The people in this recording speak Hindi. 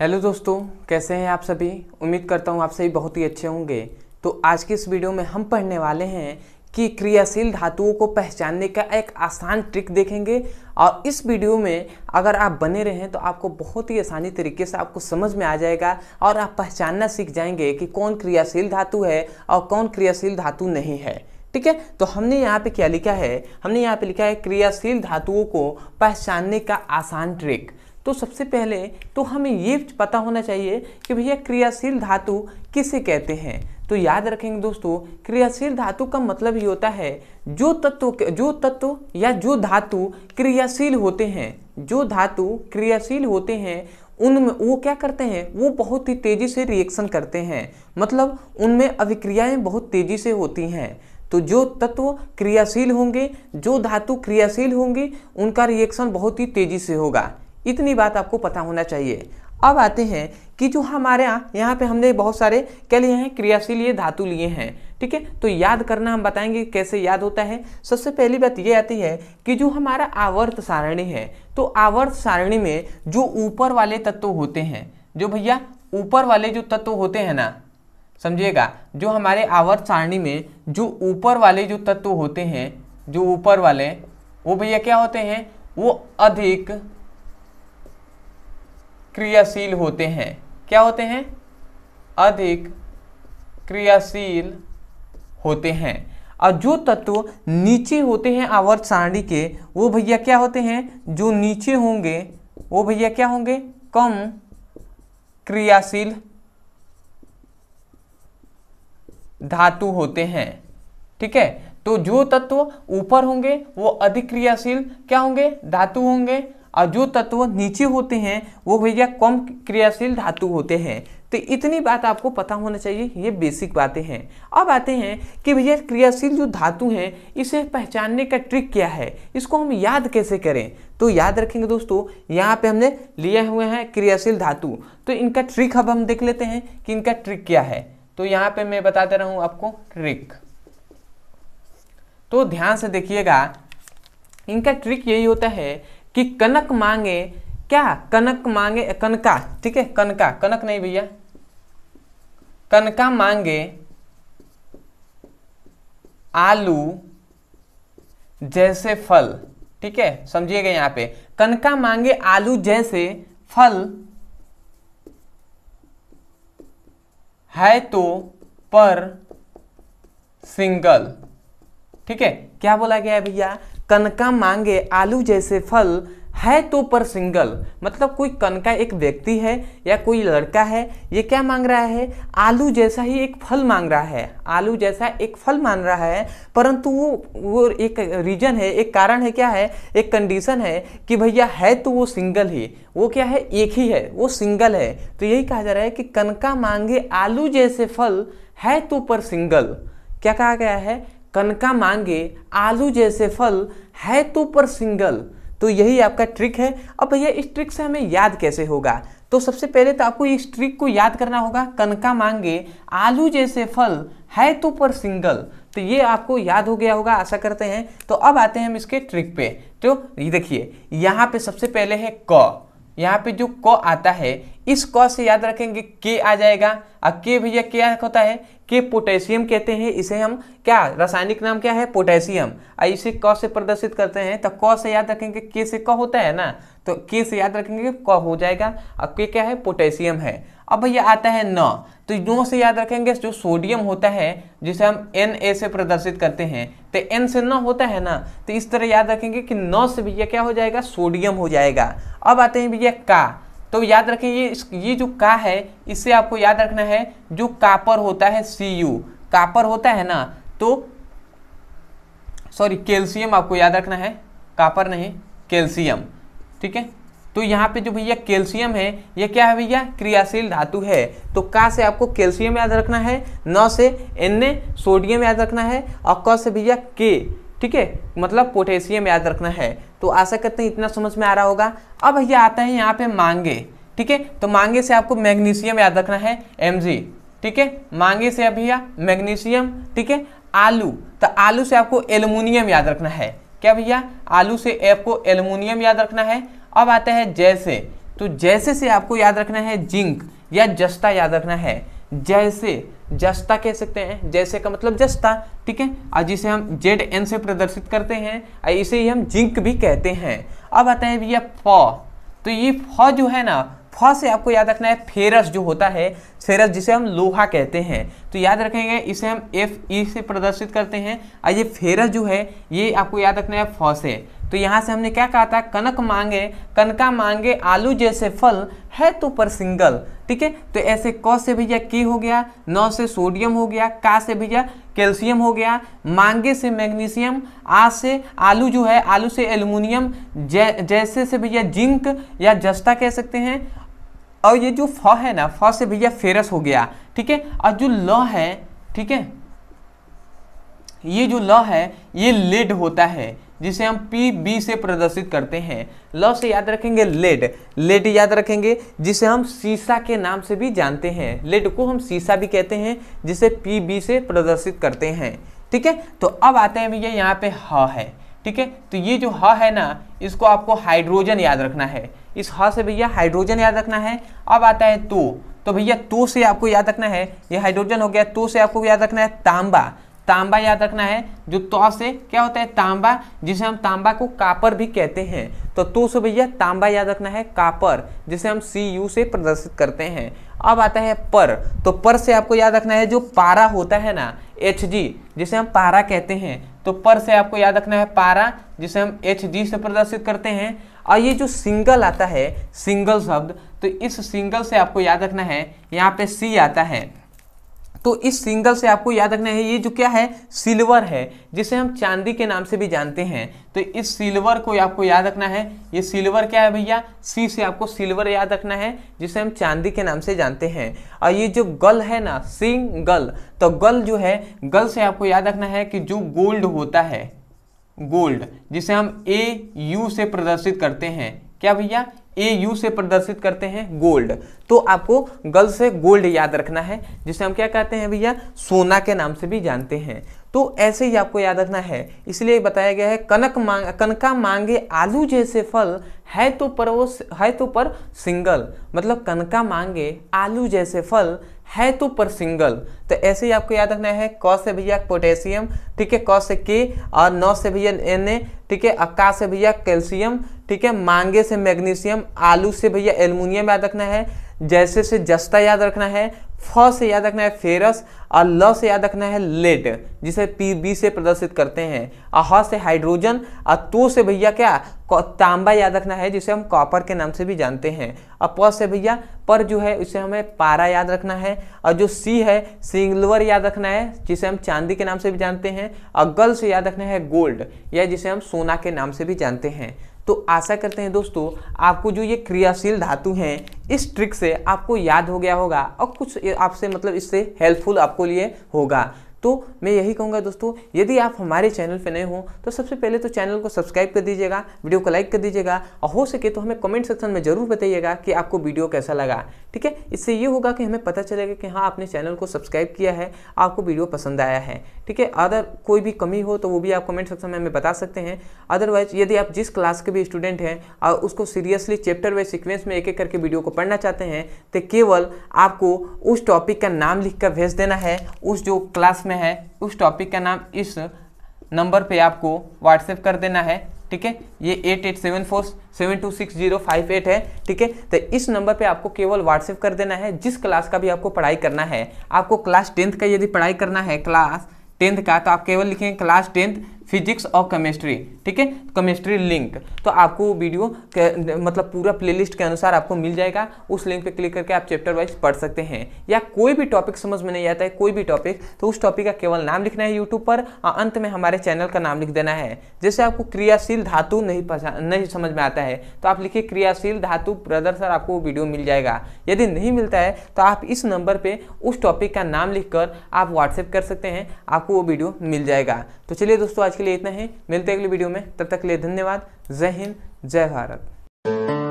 हेलो दोस्तों कैसे हैं आप सभी उम्मीद करता हूँ आप सभी बहुत ही अच्छे होंगे तो आज की इस वीडियो में हम पढ़ने वाले हैं कि क्रियाशील धातुओं को पहचानने का एक आसान ट्रिक देखेंगे और इस वीडियो में अगर आप बने रहें तो आपको बहुत ही आसानी तरीके से आपको समझ में आ जाएगा और आप पहचानना सीख जाएंगे कि कौन क्रियाशील धातु है और कौन क्रियाशील धातु नहीं है ठीक है तो हमने यहाँ पे क्या लिखा है हमने यहाँ पे लिखा है क्रियाशील धातुओं को पहचानने का आसान ट्रिक तो सबसे पहले तो हमें ये पता होना चाहिए कि भैया क्रियाशील धातु किसे कहते हैं तो याद रखेंगे दोस्तों क्रियाशील धातु का मतलब ये होता है जो तत्व जो तत्व या जो धातु क्रियाशील होते हैं जो धातु क्रियाशील होते हैं उनमें वो क्या करते हैं वो बहुत ही तेज़ी से रिएक्शन करते हैं मतलब उनमें अभिक्रियाएं बहुत तेज़ी से होती हैं तो जो तत्व क्रियाशील होंगे जो धातु क्रियाशील होंगे उनका रिएक्शन बहुत ही तेज़ी से होगा इतनी बात आपको पता होना चाहिए अब आते हैं कि जो हमारे यहाँ यहाँ पे हमने बहुत सारे क्या लिए हैं क्रियाशील ये धातु लिए हैं ठीक है तो याद करना हम बताएंगे कैसे याद होता है सबसे पहली बात ये आती है कि जो हमारा आवर्त सारणी है तो आवर्त सारणी में जो ऊपर वाले तत्व होते हैं जो भैया ऊपर वाले जो तत्व होते हैं ना समझिएगा जो हमारे आवर्त सारणी में जो ऊपर वाले जो तत्व होते हैं जो ऊपर वाले वो भैया क्या होते हैं वो अधिक क्रियाशील होते हैं क्या होते हैं अधिक क्रियाशील होते हैं और जो तत्व नीचे होते हैं आवर्त सारणी के वो भैया क्या होते हैं जो नीचे होंगे वो भैया क्या होंगे कम क्रियाशील धातु होते हैं ठीक है तो जो तत्व ऊपर होंगे वो अधिक क्रियाशील क्या होंगे धातु होंगे और जो तत्व नीचे होते हैं वो भैया कम क्रियाशील धातु होते हैं तो इतनी बात आपको पता होना चाहिए ये बेसिक बातें हैं अब आते हैं कि भैया क्रियाशील जो धातु हैं इसे पहचानने का ट्रिक क्या है इसको हम याद कैसे करें तो याद रखेंगे दोस्तों यहाँ पे हमने लिए हुए हैं क्रियाशील धातु तो इनका ट्रिक अब हम देख लेते हैं कि इनका ट्रिक क्या है तो यहाँ पर मैं बताते रहूँ आपको ट्रिक तो ध्यान से देखिएगा इनका ट्रिक यही होता है कि कनक मांगे क्या कनक मांगे कनका ठीक है कनका कनक नहीं भैया कनका मांगे आलू जैसे फल ठीक है समझिएगा यहां पे कनका मांगे आलू जैसे फल है तो पर सिंगल ठीक है क्या बोला गया भैया कनका मांगे आलू जैसे फल है तो पर सिंगल मतलब कोई कनका एक व्यक्ति है या कोई लड़का है ये क्या मांग रहा है आलू जैसा ही एक फल मांग रहा है आलू जैसा एक फल मांग रहा है परंतु वो वो एक रीजन है एक कारण है क्या है एक कंडीशन है कि भैया है तो वो सिंगल ही वो क्या है एक ही है वो सिंगल है तो यही कहा जा रहा है कि कनका मांगे आलू जैसे फल है तो पर सिंगल क्या कहा गया है कनका मांगे आलू जैसे फल है तो पर सिंगल तो यही आपका ट्रिक है अब भैया इस ट्रिक से हमें याद कैसे होगा तो सबसे पहले तो आपको इस ट्रिक को याद करना होगा कनका मांगे आलू जैसे फल है तो पर सिंगल तो ये आपको याद हो गया होगा आशा करते हैं तो अब आते हैं हम इसके ट्रिक पे तो ये देखिए यहाँ पे सबसे पहले है क यहाँ पे जो क आता है इस कॉ से याद रखेंगे के आ जाएगा और के भैया क्या होता है के पोटेशियम कहते हैं इसे हम क्या रासायनिक नाम क्या है पोटेशियम और इसे क से प्रदर्शित करते हैं तो क से याद रखेंगे के से क होता है ना तो के से याद रखेंगे क हो जाएगा और के क्या है पोटेशियम है अब भैया आता है न तो नो से याद रखेंगे जो सोडियम होता है जिसे हम एन ए से प्रदर्शित करते हैं तो एन से न होता है ना तो इस तरह याद रखेंगे कि न से भैया क्या हो जाएगा सोडियम हो जाएगा अब आते हैं भैया का तो याद रखें ये ये जो का है इससे आपको याद रखना है जो कापर होता है सी यू कापर होता है ना तो सॉरी कैल्शियम आपको याद रखना है कापर नहीं कैल्शियम ठीक है तो यहाँ पे जो भैया कैल्शियम है ये क्या है भैया क्रियाशील धातु है तो का से आपको कैल्शियम याद रखना है नौ से एन सोडियम याद रखना है और क से भैया के ठीक है मतलब पोटेशियम याद रखना है तो आशा करते हैं इतना समझ में आ रहा होगा अब भैया आता है यहाँ पे मांगे ठीक है तो मांगे से आपको मैग्नीशियम याद रखना है एम ठीक है मांगे से भैया मैग्नीशियम ठीक है आलू तो आलू से आपको एलुमिनियम याद रखना है क्या भैया आलू से आपको एलुमिनियम याद रखना है अब आता है जैसे तो जैसे से आपको याद रखना है जिंक या जस्ता याद रखना है जैसे जस्ता कह सकते हैं जैसे का मतलब जस्ता ठीक है आज जिसे हम जेड एन से प्रदर्शित करते हैं इसे ही हम जिंक भी कहते हैं अब आता है भैया फ तो ये फ जो है ना फ से आपको याद रखना है फेरस जो होता है फेरस जिसे हम लोहा कहते हैं तो याद रखेंगे इसे हम एफ ई से प्रदर्शित करते हैं और ये फेरस जो है ये आपको याद रखना है फ से तो यहाँ से हमने क्या कहा था कनक मांगे कनका मांगे आलू जैसे फल है तो पर सिंगल ठीक है तो ऐसे क से भैया के हो गया न से सोडियम हो गया का से भैया कैल्शियम हो गया मांगे से मैग्नीशियम आ से आलू जो है आलू से एल्यूमिनियम जै, जैसे से भैया जिंक या जस्ता कह सकते हैं और ये जो फ है ना फ से भैया फेरस हो गया ठीक है और जो ल है ठीक है ये जो ल है ये लेड होता है जिसे हम पी बी से प्रदर्शित करते हैं ल से याद रखेंगे लेड लेड याद रखेंगे जिसे हम शीशा के नाम से भी जानते हैं लेड को हम सीसा भी कहते हैं जिसे पी बी से प्रदर्शित करते हैं ठीक है तो अब आते हैं भैया यहाँ पे ह है ठीक है तो ये जो ह है ना इसको आपको हाइड्रोजन याद रखना है इस ह से भैया हाइड्रोजन याद रखना है अब आता है तो तो भैया तो से आपको याद रखना है ये हाइड्रोजन हो गया तो से आपको याद रखना है तांबा तांबा याद रखना है जो तो से क्या होता है तांबा जिसे हम तांबा को कापर भी कहते हैं तो तो से भैया तांबा याद रखना है कापर जिसे हम सी यू से प्रदर्शित करते हैं अब आता है पर तो पर से आपको याद रखना है जो पारा होता है ना एच जी जिसे हम पारा कहते हैं तो पर से आपको याद रखना है पारा जिसे हम एच जी से प्रदर्शित करते हैं और ये जो सिंगल आता है सिंगल शब्द तो इस सिंगल से आपको याद रखना है यहाँ पे सी आता है तो इस सिंगल से आपको याद रखना है ये जो क्या है सिल्वर है जिसे हम चांदी के नाम से भी जानते हैं तो इस सिल्वर को आपको याद रखना है ये सिल्वर क्या है भैया सी से आपको सिल्वर याद रखना है जिसे हम चांदी के नाम से जानते हैं और ये जो गल है ना सिंग गल तो गल जो है गल से आपको याद रखना है कि जो गोल्ड होता है गोल्ड जिसे हम ए यू से प्रदर्शित करते हैं क्या भैया ए यू से प्रदर्शित करते हैं गोल्ड तो आपको गल से गोल्ड याद रखना है जिसे हम क्या कहते हैं भैया सोना के नाम से भी जानते हैं तो ऐसे ही आपको याद रखना है इसलिए बताया गया है कनक मांग कनका मांगे आलू जैसे फल है तो पर वो है तो पर सिंगल मतलब कनका मांगे आलू जैसे फल है तो पर सिंगल तो ऐसे ही आपको याद रखना है कौ से भैया पोटेशियम ठीक है कौ से के और नौ से भैया एन ए ठीक है अक्का से भैया कैल्शियम ठीक है मांगे से मैग्नीशियम आलू से भैया एलमिनियम याद रखना है जैसे से जस्ता याद रखना है फ से याद रखना है फेरस और ल से याद रखना है लेड जिसे पी बी से प्रदर्शित करते हैं अह से हाइड्रोजन और तो से भैया क्या तांबा याद रखना है जिसे हम कॉपर के नाम से भी जानते हैं और प से भैया पर जो है उसे हमें पारा याद रखना है और जो सी है सिल्वर याद रखना है जिसे हम चांदी के नाम से भी जानते हैं और गल से याद रखना है गोल्ड या जिसे हम सोना के नाम से भी जानते हैं तो आशा करते हैं दोस्तों आपको जो ये क्रियाशील धातु हैं इस ट्रिक से आपको याद हो गया होगा और कुछ आपसे मतलब इससे हेल्पफुल आपको लिए होगा तो मैं यही कहूँगा दोस्तों यदि आप हमारे चैनल पर नए हो तो सबसे पहले तो चैनल को सब्सक्राइब कर दीजिएगा वीडियो को लाइक कर दीजिएगा और हो सके तो हमें कमेंट सेक्शन में ज़रूर बताइएगा कि आपको वीडियो कैसा लगा ठीक है इससे ये होगा कि हमें पता चलेगा कि हाँ आपने चैनल को सब्सक्राइब किया है आपको वीडियो पसंद आया है ठीक है अदर कोई भी कमी हो तो वो भी आप कमेंट सेक्शन में हमें बता सकते हैं अदरवाइज यदि आप जिस क्लास के भी स्टूडेंट हैं और उसको सीरियसली चैप्टर वाइज सिक्वेंस में एक एक करके वीडियो को पढ़ना चाहते हैं तो केवल आपको उस टॉपिक का नाम लिख कर भेज देना है उस जो क्लास में है उस टॉपिक का नाम इस नंबर पर आपको व्हाट्सएप कर देना है ठीक है ये eight eight seven four seven two six zero five eight है ठीक है तो इस नंबर पे आपको केवल व्हाट्सएप कर देना है जिस क्लास का भी आपको पढ़ाई करना है आपको क्लास टेंथ का यदि पढ़ाई करना है क्लास टेंथ का तो आप केवल लिखेंगे क्लास टेंथ फिजिक्स और केमिस्ट्री ठीक है केमिस्ट्री तो लिंक तो आपको वीडियो मतलब पूरा प्लेलिस्ट के अनुसार आपको मिल जाएगा उस लिंक पे क्लिक करके आप चैप्टर वाइज पढ़ सकते हैं या कोई भी टॉपिक समझ में नहीं आता है कोई भी टॉपिक तो उस टॉपिक का केवल नाम लिखना है यूट्यूब पर अंत में हमारे चैनल का नाम लिख देना है जैसे आपको क्रियाशील धातु नहीं पहचान नहीं समझ में आता है तो आप लिखिए क्रियाशील धातु ब्रदर सर आपको वो वीडियो मिल जाएगा यदि नहीं मिलता है तो आप इस नंबर पर उस टॉपिक का नाम लिखकर आप व्हाट्सएप कर सकते हैं आपको वो वीडियो मिल जाएगा तो चलिए दोस्तों आज के लिए इतना ही मिलते हैं अगली वीडियो में तब तक के लिए धन्यवाद जय हिंद जय भारत